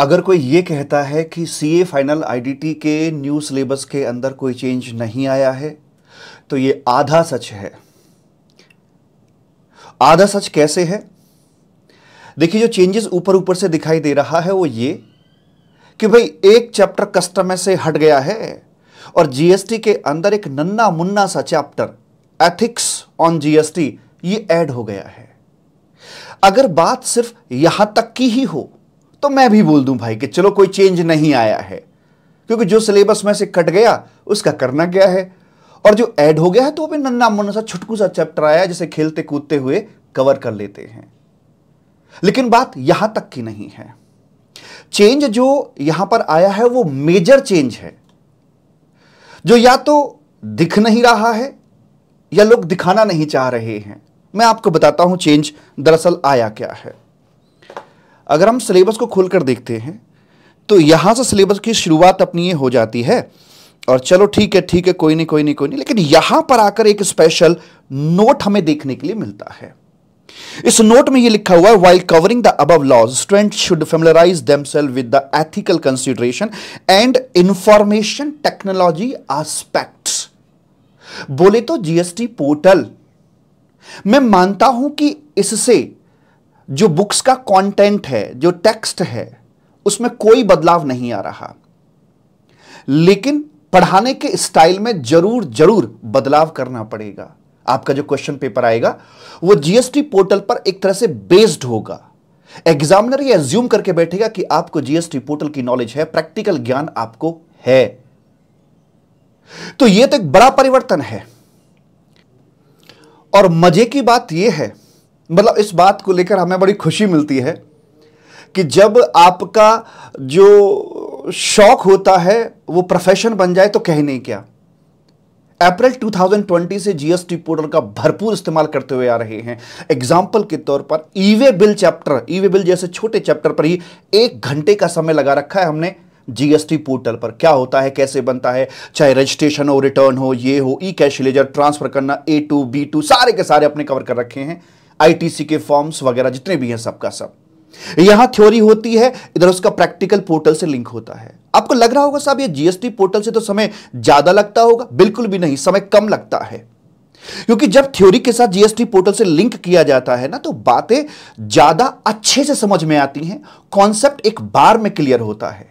अगर कोई ये कहता है कि ए फाइनल आईडीटी के न्यू सिलेबस के अंदर कोई चेंज नहीं आया है तो ये आधा सच है आधा सच कैसे है देखिए जो चेंजेस ऊपर ऊपर से दिखाई दे रहा है वो ये कि भाई एक चैप्टर कस्टमर से हट गया है और जीएसटी के अंदर एक नन्ना मुन्ना सा चैप्टर एथिक्स ऑन जीएसटी ये ऐड हो गया है अगर बात सिर्फ यहां तक की ही हो तो मैं भी बोल दूं भाई कि चलो कोई चेंज नहीं आया है क्योंकि जो सिलेबस में से कट गया उसका करना क्या है और जो ऐड हो गया है तो वो भी नन्ना मुन्ना सा छुटकू सा चैप्टर आया जिसे खेलते कूदते हुए कवर कर लेते हैं लेकिन बात यहां तक की नहीं है चेंज जो यहां पर आया है वो मेजर चेंज है जो या तो दिख नहीं रहा है या लोग दिखाना नहीं चाह रहे हैं मैं आपको बताता हूं चेंज दरअसल आया क्या है अगर हम सिलेबस को खोलकर देखते हैं तो यहाँ से सिलेबस की शुरुआत अपनी ये हो जाती है और चलो ठीक है ठीक है कोई नहीं कोई नहीं कोई नहीं लेकिन यहां पर आकर एक स्पेशल नोट हमें देखने के लिए मिलता है इस नोट में ये लिखा हुआ है while covering the above laws student should familiarise themselves with the ethical consideration and information technology aspect बोले तो जीएसटी पोर्टल मैं मानता हूं कि इससे जो बुक्स का कंटेंट है जो टेक्स्ट है उसमें कोई बदलाव नहीं आ रहा लेकिन पढ़ाने के स्टाइल में जरूर जरूर बदलाव करना पड़ेगा आपका जो क्वेश्चन पेपर आएगा वो जीएसटी पोर्टल पर एक तरह से बेस्ड होगा एग्जामिनर ये एज्यूम करके बैठेगा कि आपको जीएसटी पोर्टल की नॉलेज है प्रैक्टिकल ज्ञान आपको है तो यह तो एक बड़ा परिवर्तन है और मजे की बात यह है मतलब इस बात को लेकर हमें बड़ी खुशी मिलती है कि जब आपका जो शौक होता है वो प्रोफेशन बन जाए तो कह नहीं क्या अप्रैल 2020 से जीएसटी पोर्टल का भरपूर इस्तेमाल करते हुए आ रहे हैं एग्जाम्पल के तौर पर e way bill chapter e way bill जैसे छोटे चैप्टर पर ही एक घंटे का समय लगा रखा है हमने जीएसटी पोर्टल पर क्या होता है कैसे बनता है चाहे रजिस्ट्रेशन हो रिटर्न हो ये हो ई कैश लेजर ट्रांसफर करना ए टू बी टू सारे के सारे अपने कवर कर रखे हैं आईटीसी के फॉर्म्स वगैरह जितने भी हैं सबका सब यहां थ्योरी होती है इधर उसका प्रैक्टिकल पोर्टल से लिंक होता है आपको लग रहा होगा साहब ये जीएसटी पोर्टल से तो समय ज्यादा लगता होगा बिल्कुल भी नहीं समय कम लगता है क्योंकि जब थ्योरी के साथ जीएसटी पोर्टल से लिंक किया जाता है ना तो बातें ज्यादा अच्छे से समझ में आती हैं कॉन्सेप्ट एक बार में क्लियर होता है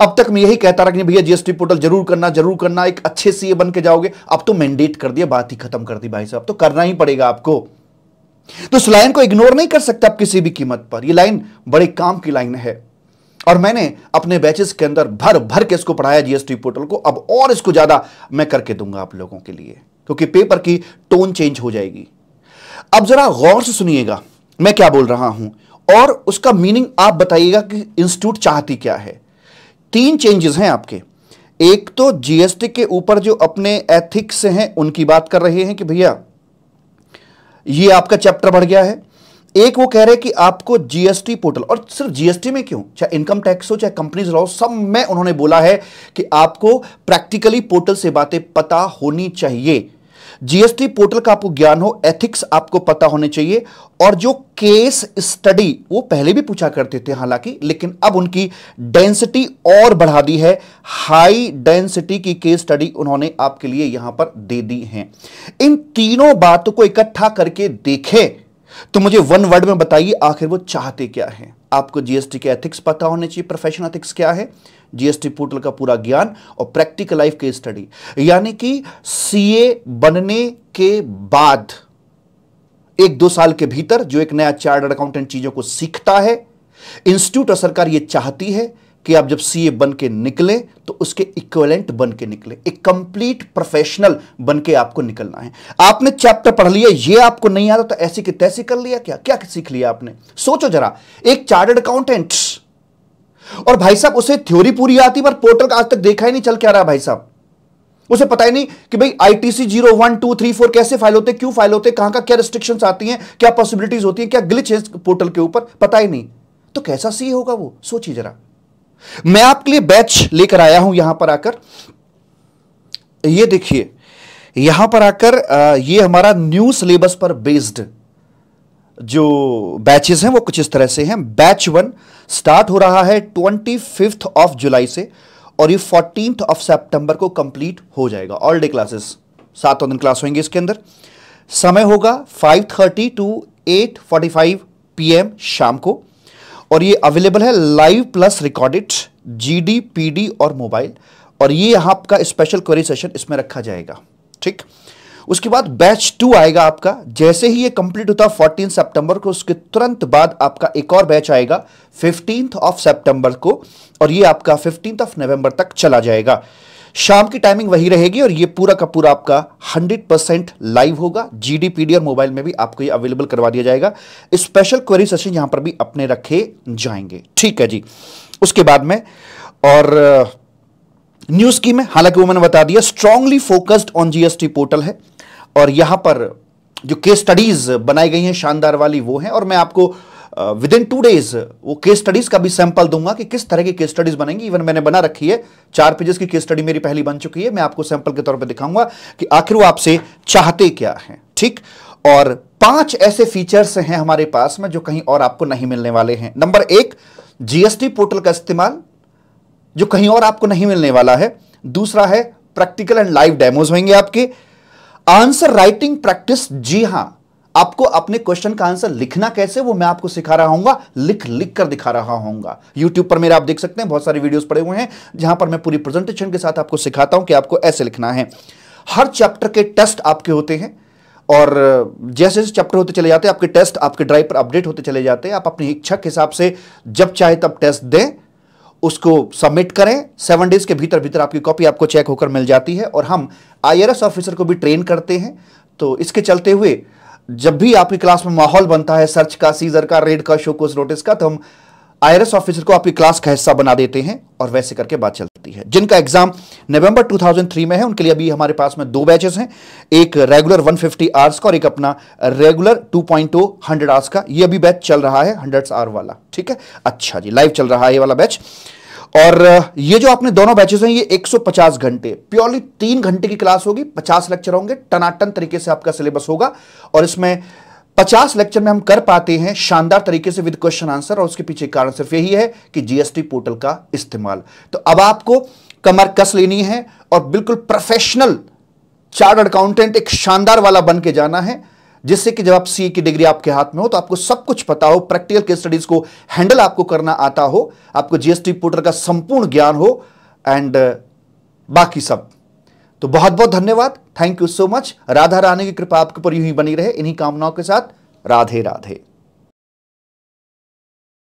अब तक मैं यही कहता रहा कि भैया जीएसटी पोर्टल जरूर करना जरूर करना एक अच्छे सीए बन के जाओगे अब तो मैंडेट कर दिया बात ही खत्म कर दी भाई साहब तो करना ही पड़ेगा आपको तो इस लाइन को इग्नोर नहीं कर सकते आप किसी भी कीमत पर यह लाइन बड़े काम की लाइन है और मैंने अपने बैचेस के अंदर भर भर के इसको पढ़ाया जीएसटी पोर्टल को अब और इसको ज्यादा मैं करके दूंगा आप लोगों के लिए क्योंकि पेपर की टोन चेंज हो जाएगी अब जरा गौर से सुनिएगा मैं क्या बोल रहा हूं और उसका मीनिंग आप बताइएगा कि इंस्टीट्यूट चाहती क्या है तीन चेंजेस हैं आपके एक तो जीएसटी के ऊपर जो अपने एथिक्स हैं उनकी बात कर रहे हैं कि भैया ये आपका चैप्टर बढ़ गया है एक वो कह रहे हैं कि आपको जीएसटी पोर्टल और सिर्फ जीएसटी में क्यों चाहे इनकम टैक्स हो चाहे कंपनीज लॉ सब में उन्होंने बोला है कि आपको प्रैक्टिकली पोर्टल से बातें पता होनी चाहिए जीएसटी पोर्टल का आपको ज्ञान हो एथिक्स आपको पता होने चाहिए और जो केस स्टडी वो पहले भी पूछा करते थे हालांकि लेकिन अब उनकी डेंसिटी और बढ़ा दी है हाई डेंसिटी की केस स्टडी उन्होंने आपके लिए यहां पर दे दी हैं इन तीनों बातों को इकट्ठा करके देखें तो मुझे वन वर्ड में बताइए आखिर वो चाहते क्या हैं आपको जीएसटी के एथिक्स पता होने चाहिए प्रोफेशनल एथिक्स क्या है जीएसटी पोर्टल का पूरा ज्ञान और प्रैक्टिकल लाइफ की स्टडी यानी कि सीए बनने के बाद एक दो साल के भीतर जो एक नया चार्टर्ड अकाउंटेंट चीजों को सीखता है इंस्टीट्यूट और सरकार ये चाहती है कि आप जब सीए बन के निकले तो उसके इक्वलेंट बन के निकले एक कंप्लीट प्रोफेशनल बन के आपको निकलना है आपने चैप्टर पढ़ लिया ये आपको नहीं आता तो ऐसी कि तैसी कर लिया क्या क्या सीख लिया आपने सोचो जरा एक चार्टर्ड अकाउंटेंट और भाई साहब उसे थ्योरी पूरी आती पर पोर्टल का आज तक देखा ही नहीं चल क्या रहा भाई साहब उसे पता ही नहीं कि भाई ITC zero one two three four कैसे फाइल होते क्यों फाइल होते कहां का क्या रिस्ट्रिक्शंस आती हैं क्या पॉसिबिलिटीज होती हैं क्या ग्लिच है पोर्टल के ऊपर पता ही नहीं तो कैसा सी होगा वो सोचिए जरा मैं आपके लिए बैच लेकर आया हूं यहां पर आकर ये देखिए यहां पर आकर ये हमारा न्यू सिलेबस पर बेस्ड जो बैचेस हैं वो कुछ इस तरह से हैं बैच वन स्टार्ट हो रहा है ट्वेंटी फिफ्थ ऑफ जुलाई से और ये फोर्टीन ऑफ सितंबर को कंप्लीट हो जाएगा ऑल डे क्लासेस सातों दिन क्लास होंगे इसके अंदर समय होगा five thirty to eight forty five PM शाम को और ये अवेलेबल है live plus recorded GD PD और मोबाइल और ये आपका स्पेशल क्वेरी सेशन इसमें रखा जाएगा ठीक उसके बाद बैच टू आएगा आपका जैसे ही ये कंप्लीट होता है फोर्टीन को उसके तुरंत बाद आपका एक और बैच आएगा फिफ्टींथ ऑफ सितंबर को और ये आपका फिफ्टींथ ऑफ नवंबर तक चला जाएगा शाम की टाइमिंग वही रहेगी और ये पूरा का पूरा आपका 100 परसेंट लाइव होगा जीडीपीडी और मोबाइल में भी आपको ये अवेलेबल करवा दिया जाएगा स्पेशल क्वेरी सेशन यहां पर भी अपने रखे जाएंगे ठीक है जी उसके बाद में और न्यू स्कीम है हालांकि वो मैंने बता दिया strongly focused on GST portal है और यहां पर जो केस स्टडीज बनाई गई हैं शानदार वाली वो है और मैं आपको विद इन टू डेज वो केस स्टडीज का भी सैंपल दूंगा कि किस तरह की केस स्टडीज बनेंगी इवन मैंने बना रखी है चार पेजेस की केस स्टडी मेरी पहली बन चुकी है मैं आपको सैंपल के तौर पर दिखाऊंगा कि आखिर वो आपसे चाहते क्या है ठीक और पांच ऐसे फीचर्स हैं हमारे पास में जो कहीं और आपको नहीं मिलने वाले हैं नंबर एक जीएसटी पोर्टल का इस्तेमाल जो कहीं और आपको नहीं मिलने वाला है दूसरा है प्रैक्टिकल एंड लाइव डेमोज होंगे आपके आंसर राइटिंग प्रैक्टिस जी हां आपको अपने क्वेश्चन का आंसर लिखना कैसे वो मैं आपको सिखा रहा हूँ लिख लिख कर दिखा रहा हूँ यूट्यूब पर मेरे आप देख सकते हैं बहुत सारे वीडियोस पड़े हुए हैं जहां पर मैं पूरी प्रेजेंटेशन के साथ आपको सिखाता हूं कि आपको ऐसे लिखना है हर चैप्टर के टेस्ट आपके होते हैं और जैसे जैसे चैप्टर होते चले जाते हैं आपके टेस्ट आपके ड्राइव पर अपडेट होते चले जाते हैं आप अपनी इच्छा के हिसाब से जब चाहे तब टेस्ट दें उसको सबमिट करें सेवन डेज के भीतर भीतर आपकी कॉपी आपको चेक होकर मिल जाती है और हम आईआरएस ऑफिसर को भी ट्रेन करते हैं तो इसके चलते हुए जब भी आपकी क्लास में माहौल बनता है सर्च का सीजर का रेड का कोस नोटिस का तो हम आईआरएस ऑफिसर को आपकी क्लास का हिस्सा बना देते हैं और वैसे करके बात चलती है जिनका एग्जाम नवंबर 2003 में है उनके लिए अभी हमारे पास में दो बैचेस हैं एक रेगुलर 150 आवर्स का और एक अपना रेगुलर 2.0 हंड्रेड आवर्स का ये अभी बैच चल रहा है हंड्रेड आवर वाला ठीक है अच्छा जी लाइव चल रहा है ये वाला बैच और ये जो आपने दोनों बैचेस हैं ये 150 घंटे प्योरली तीन घंटे की क्लास होगी 50 लेक्चर होंगे टनाटन तरीके से आपका सिलेबस होगा और इसमें 50 लेक्चर में हम कर पाते हैं शानदार तरीके से विद क्वेश्चन आंसर और उसके पीछे कारण सिर्फ यही है कि जीएसटी पोर्टल का इस्तेमाल तो अब आपको कमर कस लेनी है और बिल्कुल प्रोफेशनल चार्ट अकाउंटेंट एक शानदार वाला बन के जाना है जिससे कि जब आप सी e की डिग्री आपके हाथ में हो तो आपको सब कुछ पता हो प्रैक्टिकल केस स्टडीज को हैंडल आपको करना आता हो आपको जीएसटी पोर्टल का संपूर्ण ज्ञान हो एंड uh, बाकी सब तो बहुत बहुत धन्यवाद thank you so much Radha Rani की कृपा आपके ऊपर यूं ही बनी रहे इन्हीं कामनाओं के साथ राधे राधे